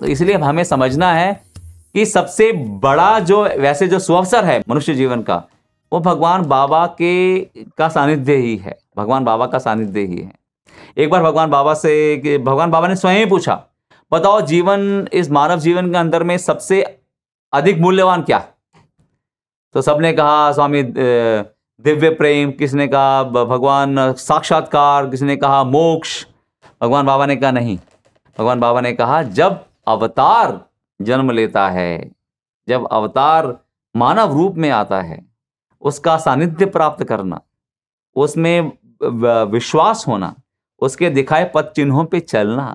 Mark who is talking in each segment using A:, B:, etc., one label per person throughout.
A: तो इसलिए हमें समझना है कि सबसे बड़ा जो वैसे जो सुअवसर है मनुष्य जीवन का वो भगवान बाबा के का सानिध्य ही है भगवान बाबा का सानिध्य ही है एक बार भगवान बाबा से भगवान बाबा ने स्वयं पूछा बताओ जीवन इस मानव जीवन के अंदर में सबसे अधिक मूल्यवान क्या तो सबने कहा स्वामी दिव्य प्रेम किसने कहा भगवान साक्षात्कार किसने कहा मोक्ष भगवान बाबा ने कहा नहीं भगवान बाबा ने कहा जब अवतार जन्म लेता है जब अवतार मानव रूप में आता है उसका सानिध्य प्राप्त करना उसमें विश्वास होना उसके दिखाए पद चिन्हों पर चलना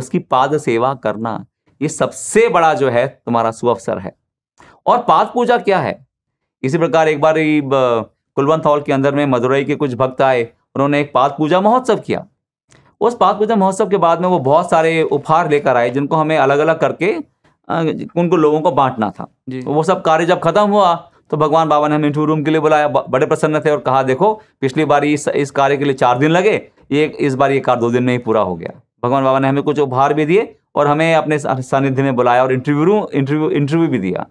A: उसकी पाद सेवा करना ये सबसे बड़ा जो है तुम्हारा सुअवसर है और पाद पूजा क्या है इसी प्रकार एक बार कुलवंत हॉल के अंदर में मदुरई के कुछ भक्त आए उन्होंने एक पाद पूजा महोत्सव किया उस पूजा महोत्सव के बाद में वो बहुत सारे उपहार लेकर आए जिनको हमें अलग अलग करके उनको लोगों को बांटना था तो वो सब कार्य जब खत्म हुआ तो भगवान बाबा ने हमें इंटरव्यू रूम के लिए बुलाया बड़े प्रसन्न थे और कहा देखो पिछली बार इस इस कार्य के लिए चार दिन लगे ये इस बार ये कार्य दो दिन में ही पूरा हो गया भगवान बाबा ने हमें कुछ उपहार भी दिए और हमें अपने सानिध्य में बुलाया और इंटरव्यू रूम इंटरव्यू इंटरव्यू भी दिया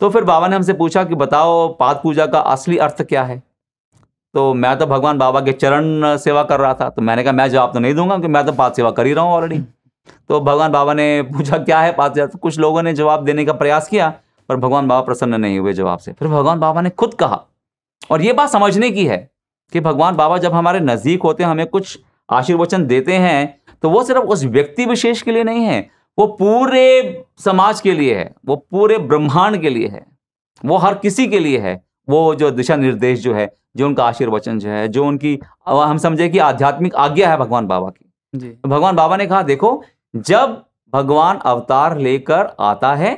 A: तो फिर बाबा ने हमसे पूछा कि बताओ पाद पूजा का असली अर्थ क्या है तो मैं तो भगवान बाबा के चरण सेवा कर रहा था तो मैंने कहा मैं जवाब तो नहीं दूंगा क्योंकि मैं तो पाद सेवा कर ही रहा हूँ ऑलरेडी तो भगवान बाबा ने पूछा क्या है पाद सेवा तो कुछ लोगों ने जवाब देने का प्रयास किया पर भगवान बाबा प्रसन्न नहीं हुए जवाब से फिर भगवान बाबा ने खुद कहा और ये बात समझने की है कि भगवान बाबा जब हमारे नज़दीक होते हैं हमें कुछ आशीर्वचन देते हैं तो वो सिर्फ उस व्यक्ति विशेष के लिए नहीं है वो पूरे समाज के लिए है वो पूरे ब्रह्मांड के लिए है वो हर किसी के लिए है वो जो दिशा निर्देश जो है जो उनका आशीर्वचन जो है जो उनकी हम समझे कि आध्यात्मिक आज्ञा है भगवान बाबा की जी तो भगवान बाबा ने कहा देखो जब भगवान अवतार लेकर आता है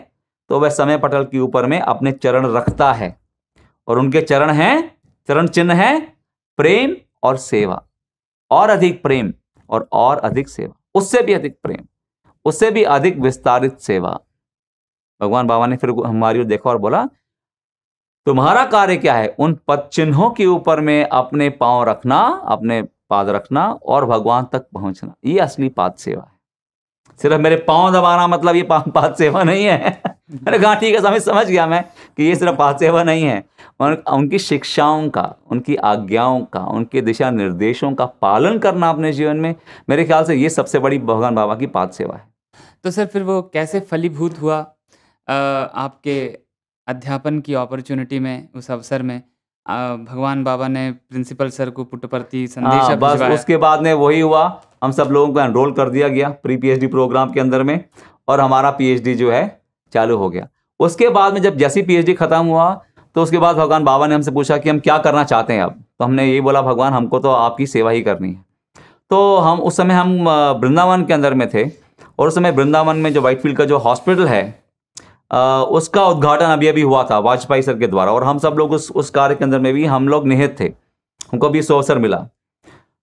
A: तो वह समय पटल के ऊपर में अपने चरण रखता है और उनके चरण हैं चरण चिन्ह है प्रेम और सेवा और अधिक प्रेम और और अधिक सेवा उससे भी अधिक प्रेम उससे भी अधिक विस्तारित सेवा भगवान बाबा ने फिर हमारी ओर देखा और बोला तुम्हारा कार्य क्या है उन पद चिन्हों के ऊपर में अपने पांव रखना अपने पाद रखना और भगवान तक पहुंचना ये असली पाद सेवा है सिर्फ मेरे पांव दबाना मतलब ये पाद सेवा नहीं है अरे कहा ठीक है समझ समझ गया मैं कि ये सिर्फ पाद सेवा नहीं है उन, उनकी शिक्षाओं का उनकी आज्ञाओं का उनके दिशा निर्देशों का पालन करना अपने जीवन में मेरे ख्याल से ये सबसे बड़ी भगवान बाबा की पाद सेवा है तो सर फिर वो कैसे फलीभूत हुआ आ, आपके अध्यापन की अपॉर्चुनिटी में उस अवसर में भगवान बाबा ने प्रिंसिपल सर को पुटप्रति संदेश हाँ, बस उसके बाद में वही हुआ हम सब लोगों को एनरोल कर दिया गया प्री पीएचडी प्रोग्राम के अंदर में और हमारा पीएचडी जो है चालू हो गया उसके बाद में जब जैसी पीएचडी खत्म हुआ तो उसके बाद भगवान बाबा ने हमसे पूछा कि हम क्या करना चाहते हैं अब तो हमने यही बोला भगवान हमको तो आपकी सेवा ही करनी है तो हम उस समय हम वृंदावन के अंदर में थे और उस समय वृंदावन में जो फील्ड का जो हॉस्पिटल है उसका उद्घाटन अभी अभी हुआ था वाजपेयी सर के द्वारा और हम सब लोग उस उस कार्य के अंदर में भी हम लोग निहित थे हमको भी सो अवसर मिला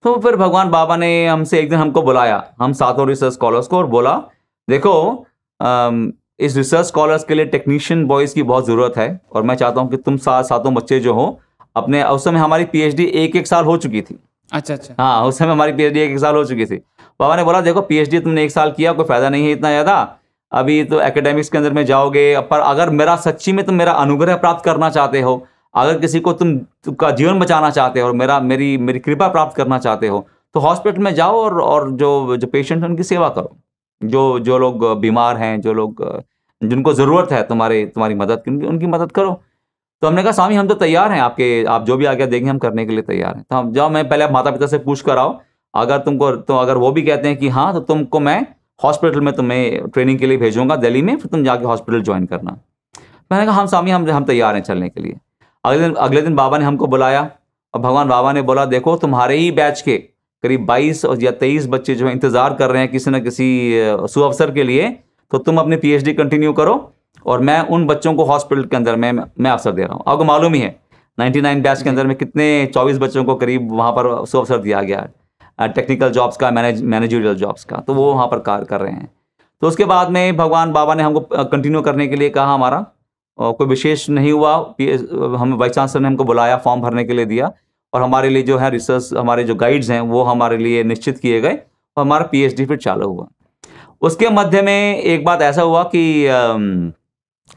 A: तो फिर भगवान बाबा ने हमसे एक दिन हमको बुलाया हम सातों रिसर्च स्कॉलर्स को और बोला देखो इस रिसर्च स्कॉलर्स के लिए टेक्नीशियन बॉयज़ की बहुत ज़रूरत है और मैं चाहता हूँ कि तुम सात सातों बच्चे जो हो अपने उस समय हमारी पीएचडी एक एक साल हो चुकी थी अच्छा अच्छा हाँ उस समय हमारी पीएचडी एक एक साल हो चुकी थी बाबा ने बोला देखो पीएचडी तुमने एक साल किया कोई फायदा नहीं है इतना ज़्यादा अभी तो एकेडमिक्स के अंदर में जाओगे पर अगर मेरा सच्ची में तुम मेरा अनुग्रह प्राप्त करना चाहते हो अगर किसी को तुम का जीवन बचाना चाहते हो और मेरा मेरी मेरी कृपा प्राप्त करना चाहते हो तो हॉस्पिटल में जाओ और और जो जो पेशेंट हैं उनकी सेवा करो जो जो लोग बीमार हैं जो लोग जिनको ज़रूरत है तुम्हारे तुम्हारी मदद की उनकी मदद करो तो हमने कहा स्वामी हम तो तैयार हैं आपके आप जो भी आगे देंगे हम करने के लिए तैयार हैं तो हम जाओ मैं पहले माता पिता से पूछ कर आओ अगर तुमको तो अगर वो भी कहते हैं कि हाँ तो तुमको मैं हॉस्पिटल में तुम्हें ट्रेनिंग के लिए भेजूंगा दिल्ली में फिर तुम जाके हॉस्पिटल ज्वाइन करना मैंने कहा हम स्वामी हम हम तैयार हैं चलने के लिए अगले दिन अगले दिन बाबा ने हमको बुलाया और भगवान बाबा ने बोला देखो तुम्हारे ही बैच के करीब बाईस या तेईस बच्चे जो है इंतज़ार कर रहे हैं किसी न किसी सुअवसर के लिए तो तुम अपनी डी कंटिन्यू करो और मैं उन बच्चों को हॉस्पिटल के अंदर मैं मैं अवसर दे रहा हूँ आपको मालूम ही है 99 बैच के अंदर में कितने 24 बच्चों को करीब वहाँ पर सुअवसर दिया गया है टेक्निकल जॉब्स का मैनेज मैनेजरियल जॉब्स का तो वो वहाँ पर कार्य कर रहे हैं तो उसके बाद में भगवान बाबा ने हमको कंटिन्यू करने के लिए कहा हमारा और कोई विशेष नहीं हुआ हम वाइस चांसलर ने हमको बुलाया फॉर्म भरने के लिए दिया और हमारे लिए जो है रिसर्च हमारे जो गाइड्स हैं वो हमारे लिए निश्चित किए गए और हमारा डी फिर चालू हुआ उसके मध्य में एक बात ऐसा हुआ कि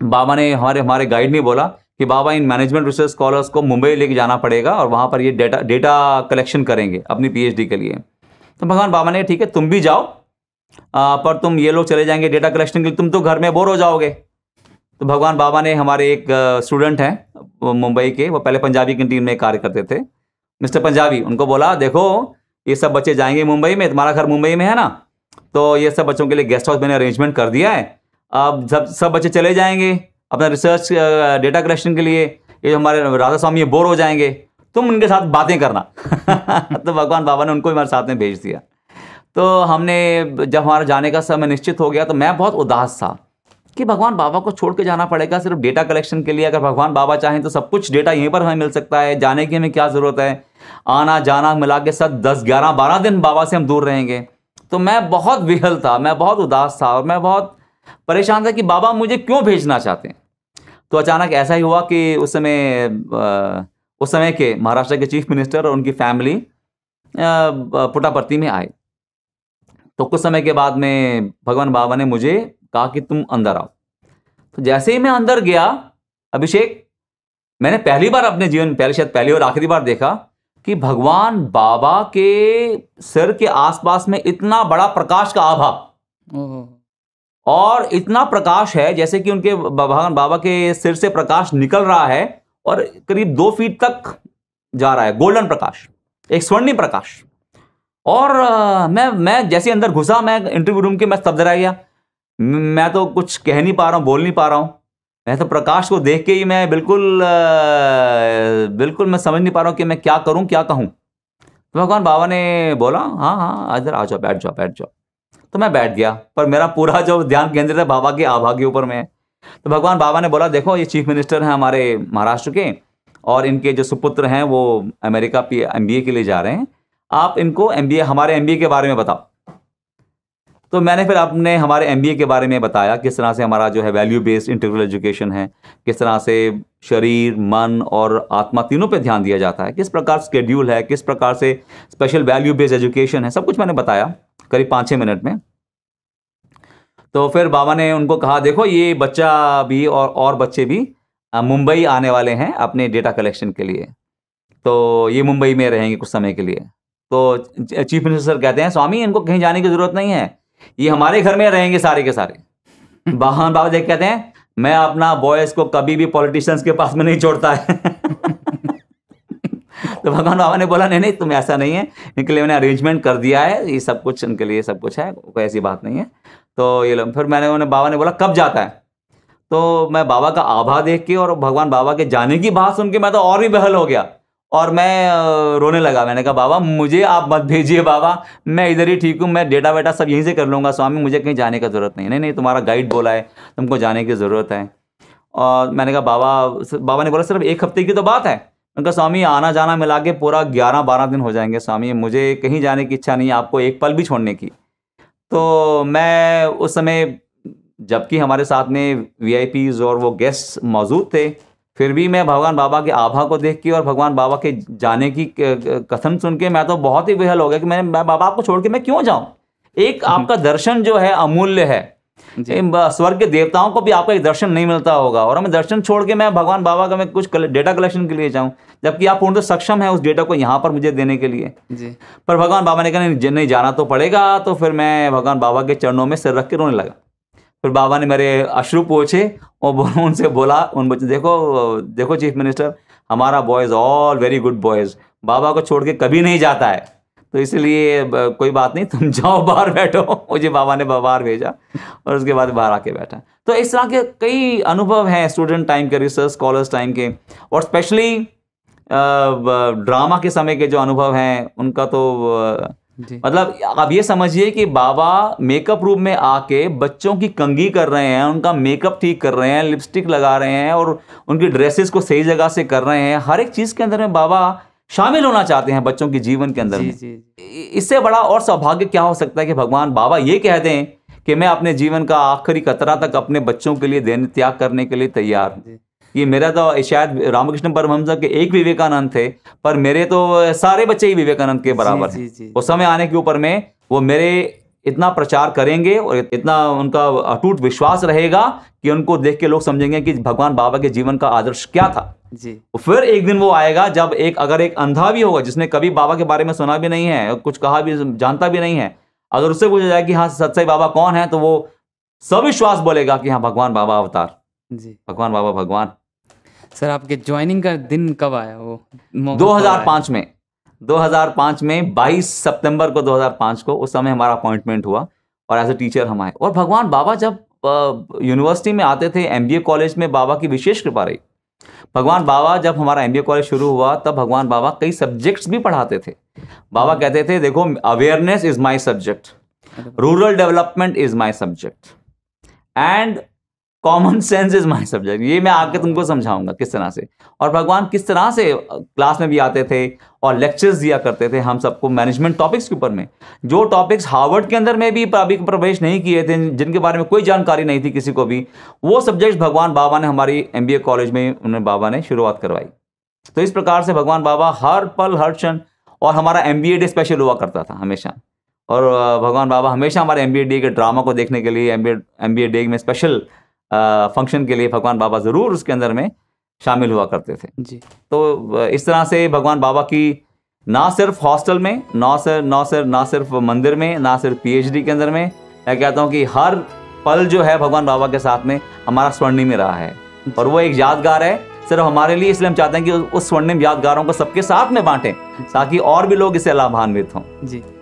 A: बाबा ने हमारे हमारे गाइड ने बोला कि बाबा इन मैनेजमेंट रिसर्च स्कॉलर्स को मुंबई लेके जाना पड़ेगा और वहाँ पर ये डेटा डेटा कलेक्शन करेंगे अपनी पीएचडी के लिए तो भगवान बाबा ने ठीक है तुम भी जाओ आ, पर तुम ये लोग चले जाएंगे डेटा कलेक्शन के लिए तुम तो घर में बोर हो जाओगे तो भगवान बाबा ने हमारे एक स्टूडेंट हैं मुंबई के वो पहले पंजाबी की टीम में कार्य करते थे मिस्टर पंजाबी उनको बोला देखो ये सब बच्चे जाएंगे मुंबई में तुम्हारा घर मुंबई में है ना तो ये सब बच्चों के लिए गेस्ट हाउस मैंने अरेंजमेंट कर दिया है अब सब सब बच्चे चले जाएंगे अपना रिसर्च डेटा कलेक्शन के लिए ये हमारे राधा स्वामी बोर हो जाएंगे तुम उनके साथ बातें करना तो भगवान बाबा ने उनको भी हमारे साथ में भेज दिया तो हमने जब हमारा जाने का समय निश्चित हो गया तो मैं बहुत उदास था कि भगवान बाबा को छोड़ के जाना पड़ेगा सिर्फ डेटा कलेक्शन के लिए अगर भगवान बाबा चाहें तो सब कुछ डेटा यहीं पर हमें मिल सकता है जाने की हमें क्या ज़रूरत है आना जाना मिला के साथ दस ग्यारह बारह दिन बाबा से हम दूर रहेंगे तो मैं बहुत विहल था मैं बहुत उदास था और मैं बहुत परेशान था कि बाबा मुझे क्यों भेजना चाहते हैं तो अचानक ऐसा ही हुआ कि उस समय उस समय के महाराष्ट्र के चीफ मिनिस्टर और उनकी फैमिली पुटापर्ती में आए तो कुछ समय के बाद में भगवान बाबा ने मुझे कहा कि तुम अंदर आओ तो जैसे ही मैं अंदर गया अभिषेक मैंने पहली बार अपने जीवन पहले शायद पहली और आखिरी बार देखा कि भगवान बाबा के सिर के आसपास में इतना बड़ा प्रकाश का आभा और इतना प्रकाश है जैसे कि उनके भगवान बाबा के सिर से प्रकाश निकल रहा है और करीब दो फीट तक जा रहा है गोल्डन प्रकाश एक स्वर्णिम प्रकाश और मैं मैं जैसे अंदर घुसा मैं इंटरव्यू रूम के मैं स्तब्ध रह गया मैं तो कुछ कह नहीं पा रहा हूँ बोल नहीं पा रहा हूँ मैं तो प्रकाश को देख के ही मैं बिल्कुल बिल्कुल मैं समझ नहीं पा रहा हूँ कि मैं क्या करूँ क्या कहूँ तो भगवान बाबा ने बोला हाँ हाँ इधर आ जाओ बैठ जाओ बैठ जाओ तो मैं बैठ गया पर मेरा पूरा जो ध्यान केंद्रित है बाबा के आभा के ऊपर में तो भगवान बाबा ने बोला देखो ये चीफ मिनिस्टर हैं हमारे महाराष्ट्र के और इनके जो सुपुत्र हैं वो अमेरिका पी एम के लिए जा रहे हैं आप इनको एम हमारे एम के बारे में बताओ तो मैंने फिर आपने हमारे एम के बारे में बताया किस तरह से हमारा जो है वैल्यू बेस्ड इंटीग्रल एजुकेशन है किस तरह से शरीर मन और आत्मा तीनों पे ध्यान दिया जाता है किस प्रकार स्केड्यूल है किस प्रकार से स्पेशल वैल्यू बेस्ड एजुकेशन है सब कुछ मैंने बताया करीब पाँच छः मिनट में तो फिर बाबा ने उनको कहा देखो ये बच्चा भी और और बच्चे भी मुंबई आने वाले हैं अपने डेटा कलेक्शन के लिए तो ये मुंबई में रहेंगे कुछ समय के लिए तो चीफ मिनिस्टर कहते हैं स्वामी इनको कहीं जाने की ज़रूरत नहीं है ये हमारे घर में रहेंगे सारे के सारे बाहन बाबा देख कहते हैं मैं अपना बॉयज़ को कभी भी पॉलिटिशियंस के पास में नहीं छोड़ता है तो भगवान बाबा ने बोला नहीं नहीं तुम ऐसा नहीं है इनके लिए मैंने अरेंजमेंट कर दिया है ये सब कुछ इनके लिए सब कुछ है कोई ऐसी बात नहीं है तो ये लोग फिर मैंने उन्हें बाबा ने बोला कब जाता है तो मैं बाबा का आभा देख के और भगवान बाबा के जाने की बात सुन के मैं तो और भी बहल हो गया और मैं रोने लगा मैंने कहा बाबा मुझे आप मत भेजिए बाबा मैं इधर ही ठीक हूँ मैं डेटा वेटा सब यहीं से कर लूँगा स्वामी मुझे कहीं जाने का ज़रूरत नहीं नहीं नहीं तुम्हारा गाइड बोला है तुमको जाने की ज़रूरत है और मैंने कहा बाबा बाबा ने बोला सिर्फ एक हफ्ते की तो बात है उनका स्वामी आना जाना मिला के पूरा ग्यारह बारह दिन हो जाएंगे स्वामी मुझे कहीं जाने की इच्छा नहीं है आपको एक पल भी छोड़ने की तो मैं उस समय जबकि हमारे साथ में वी और वो गेस्ट मौजूद थे फिर भी मैं भगवान बाबा के आभा को देख के और भगवान बाबा के जाने की कथन सुन के मैं तो बहुत ही बेहल हो गया कि मैंने मैं बाबा आपको छोड़ के मैं क्यों जाऊँ एक हम्म। आपका दर्शन जो है अमूल्य है स्वर्ग के देवताओं को भी आपका एक दर्शन नहीं मिलता होगा और हमें दर्शन छोड़ के मैं भगवान बाबा का मैं कुछ डेटा कलेक्शन के लिए जाऊं जबकि आप पूर्ण सक्षम है उस डेटा को यहाँ पर मुझे देने के लिए जी पर भगवान बाबा ने कहा नहीं, नहीं जाना तो पड़ेगा तो फिर मैं भगवान बाबा के चरणों में सिर रख के रोने लगा फिर बाबा ने मेरे अश्रु पोछे और उनसे बोला उन बच्चे देखो देखो चीफ मिनिस्टर हमारा boys all very good boys बाबा को छोड़ के कभी नहीं जाता है तो इसलिए कोई बात नहीं तुम जाओ बाहर बैठो मुझे बाबा ने बाहर भेजा और उसके बाद बाहर आके बैठा तो इस तरह के कई अनुभव हैं स्टूडेंट टाइम के रिसर्च स्कॉलर्स टाइम के और स्पेशली ड्रामा के समय के जो अनुभव हैं उनका तो मतलब आप ये समझिए कि बाबा मेकअप रूम में आके बच्चों की कंगी कर रहे हैं उनका मेकअप ठीक कर रहे हैं लिपस्टिक लगा रहे हैं और उनकी ड्रेसेस को सही जगह से कर रहे हैं हर एक चीज़ के अंदर में बाबा शामिल होना चाहते हैं बच्चों के जीवन के अंदर इससे बड़ा और सौभाग्य क्या हो सकता है कि भगवान बाबा ये कह दें कि मैं अपने जीवन का आखिरी कतरा तक अपने बच्चों के लिए देने त्याग करने के लिए तैयार हूँ ये मेरा तो शायद रामकृष्ण परमहंसा के एक विवेकानंद थे पर मेरे तो सारे बच्चे ही विवेकानंद के बराबर जी, जी, जी। वो समय आने के ऊपर में वो मेरे इतना प्रचार करेंगे और इतना उनका अटूट विश्वास रहेगा कि उनको देख के लोग समझेंगे कि भगवान बाबा के जीवन का आदर्श क्या था जी तो फिर एक दिन वो आएगा जब एक अगर एक अंधा भी होगा जिसने कभी बाबा के बारे में सुना भी नहीं है कुछ कहा भी जानता भी नहीं है अगर उससे पूछा जाए कि हाँ सच्चाई बाबा कौन है तो वो सविश्वास बोलेगा कि हाँ भगवान बाबा अवतार जी भगवान बाबा भगवान सर आपके ज्वाइनिंग का दिन कब आया वो 2005 में 2005 में 22 सितंबर को 2005 को उस समय हमारा अपॉइंटमेंट हुआ और एज ए टीचर हम आए और भगवान बाबा जब यूनिवर्सिटी में आते थे एमबीए कॉलेज में बाबा की विशेष कृपा रही भगवान बाबा जब हमारा एम कॉलेज शुरू हुआ तब भगवान बाबा कई सब्जेक्ट्स भी पढ़ाते थे बाबा कहते थे देखो awareness is my subject rural development is my subject and common sense is my subject ये मैं आके तुमको समझाऊंगा किस तरह से और भगवान किस तरह से क्लास में भी आते थे और लेक्चर्स दिया करते थे हम सबको मैनेजमेंट टॉपिक्स के ऊपर में जो टॉपिक्स हार्वर्ड के अंदर में भी अभी प्रवेश नहीं किए थे जिनके बारे में कोई जानकारी नहीं थी किसी को भी वो सब्जेक्ट भगवान बाबा ने हमारी एम कॉलेज में उन्होंने बाबा ने शुरुआत करवाई तो इस प्रकार से भगवान बाबा हर पल हर क्षण और हमारा एम डे स्पेशल हुआ करता था हमेशा और भगवान बाबा हमेशा हमारे एम डे के ड्रामा को देखने के लिए एम बी डे में स्पेशल फंक्शन के लिए भगवान बाबा ज़रूर उसके अंदर में शामिल हुआ करते थे जी तो इस तरह से भगवान बाबा की ना सिर्फ हॉस्टल में ना सर ना सिर्फ ना सिर्फ मंदिर में ना सिर्फ पीएचडी के अंदर में मैं कहता हूँ कि हर पल जो है भगवान बाबा के साथ में हमारा स्वर्णिम में रहा है और वो एक यादगार है सिर्फ हमारे लिए इसलिए हम चाहते हैं कि उस स्वर्णिम यादगारों को सबके साथ में बांटें ताकि और भी लोग इससे लाभान्वित हों जी